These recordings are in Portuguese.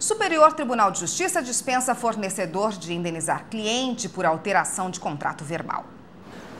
Superior Tribunal de Justiça dispensa fornecedor de indenizar cliente por alteração de contrato verbal.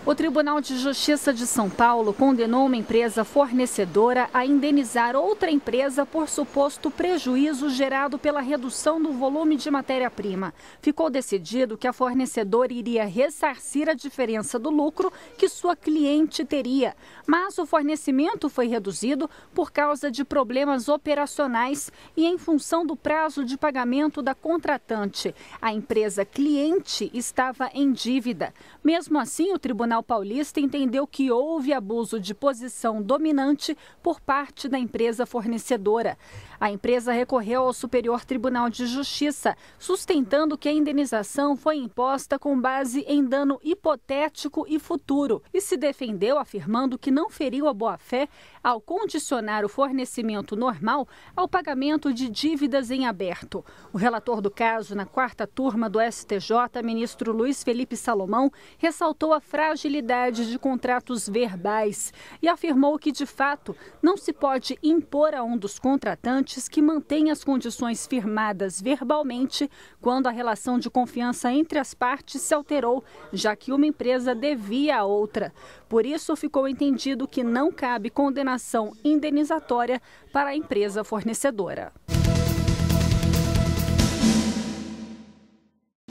O Tribunal de Justiça de São Paulo condenou uma empresa fornecedora a indenizar outra empresa por suposto prejuízo gerado pela redução do volume de matéria-prima. Ficou decidido que a fornecedora iria ressarcir a diferença do lucro que sua cliente teria, mas o fornecimento foi reduzido por causa de problemas operacionais e em função do prazo de pagamento da contratante. A empresa cliente estava em dívida. Mesmo assim, o tribunal Tribunal Paulista entendeu que houve abuso de posição dominante por parte da empresa fornecedora. A empresa recorreu ao Superior Tribunal de Justiça, sustentando que a indenização foi imposta com base em dano hipotético e futuro, e se defendeu afirmando que não feriu a boa-fé ao condicionar o fornecimento normal ao pagamento de dívidas em aberto. O relator do caso na quarta turma do STJ, ministro Luiz Felipe Salomão, ressaltou a frágil fragilidade de contratos verbais e afirmou que, de fato, não se pode impor a um dos contratantes que mantenha as condições firmadas verbalmente quando a relação de confiança entre as partes se alterou, já que uma empresa devia a outra. Por isso, ficou entendido que não cabe condenação indenizatória para a empresa fornecedora.